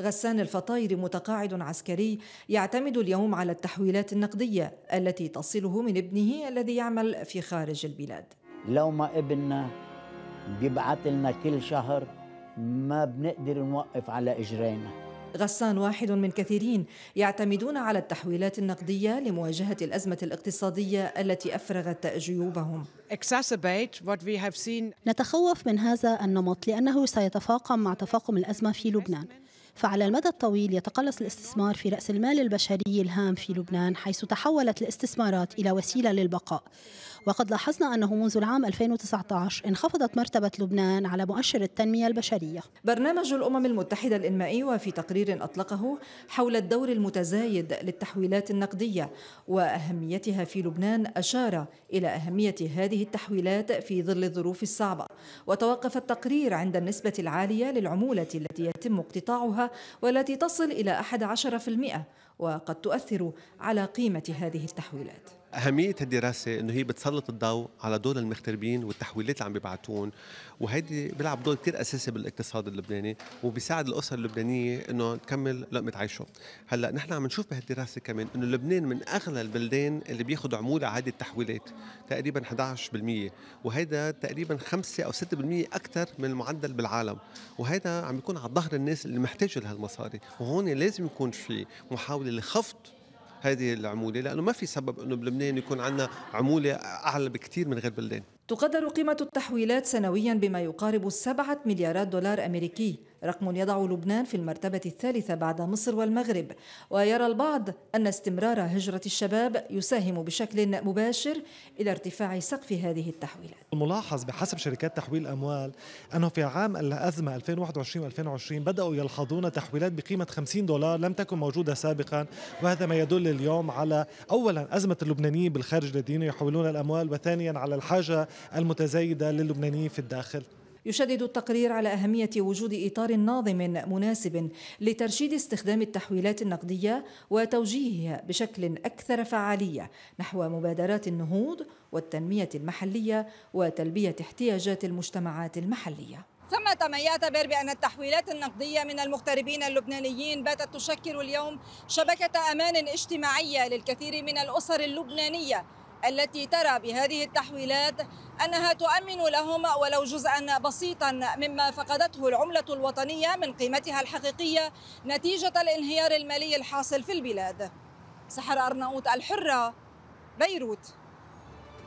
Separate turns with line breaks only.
غسان الفطاير متقاعد عسكري يعتمد اليوم على التحويلات النقدية التي تصله من ابنه الذي يعمل في خارج البلاد لو ما ابننا بيبعث لنا كل شهر ما بنقدر نوقف على إجرينا غسان واحد من كثيرين يعتمدون على التحويلات النقدية لمواجهة الأزمة الاقتصادية التي أفرغت جيوبهم
نتخوف من هذا النمط لأنه سيتفاقم مع تفاقم الأزمة في لبنان فعلى المدى الطويل يتقلص الاستثمار في رأس المال البشري الهام في لبنان حيث تحولت الاستثمارات إلى وسيلة للبقاء وقد لاحظنا أنه منذ العام 2019 انخفضت مرتبة لبنان على مؤشر التنمية البشرية
برنامج الأمم المتحدة الإنمائي وفي تقرير أطلقه حول الدور المتزايد للتحويلات النقدية وأهميتها في لبنان أشار إلى أهمية هذه التحويلات في ظل الظروف الصعبة وتوقف التقرير عند النسبة العالية للعمولة التي يتم اقتطاعها والتي تصل إلى 11% وقد تؤثر على قيمة هذه التحويلات
أهمية الدراسة إنه هي بتسلط الضوء على دور المغتربين والتحويلات اللي عم بيبعتون وهيدي بيلعب دور كتير أساسي بالاقتصاد اللبناني وبيساعد الأسر اللبنانية إنه تكمل لقمة عيشه هلا نحن عم نشوف بهالدراسة كمان إنه لبنان من أغلى البلدان اللي بياخد عمولة على هذه التحويلات تقريبا 11% وهيدا تقريبا 5 أو 6% أكثر من المعدل بالعالم وهيدا عم بيكون على ظهر الناس اللي محتاجة لهالمصاري وهون لازم يكون في محاولة لخفض هذه العموله لانه ما في سبب انه بلبنان يكون عندنا عموله اعلى بكثير من غير بلدان
تقدر قيمة التحويلات سنويا بما يقارب السبعة مليارات دولار أمريكي رقم يضع لبنان في المرتبة الثالثة بعد مصر والمغرب ويرى البعض أن استمرار هجرة الشباب يساهم بشكل مباشر إلى ارتفاع سقف هذه التحويلات
الملاحظ بحسب شركات تحويل الأموال أنه في عام الأزمة 2021-2020 بدأوا يلحظون تحويلات بقيمة 50 دولار لم تكن موجودة سابقا وهذا ما يدل اليوم على أولا أزمة اللبنانيين بالخارج الذين يحولون الأموال وثانيا على الحاجة المتزايدة للبنانيين في الداخل
يشدد التقرير على أهمية وجود إطار ناظم مناسب لترشيد استخدام التحويلات النقدية وتوجيهها بشكل أكثر فعالية نحو مبادرات النهوض والتنمية المحلية وتلبية احتياجات المجتمعات المحلية. ثمة من يعتبر بأن التحويلات النقدية من المغتربين اللبنانيين باتت تشكل اليوم شبكة أمان اجتماعية للكثير من الأسر اللبنانية التي ترى بهذه التحويلات أنها تؤمن لهم ولو جزءا بسيطا مما فقدته العملة الوطنية من قيمتها الحقيقية نتيجة الانهيار المالي الحاصل في البلاد سحر أرناؤوط الحرة بيروت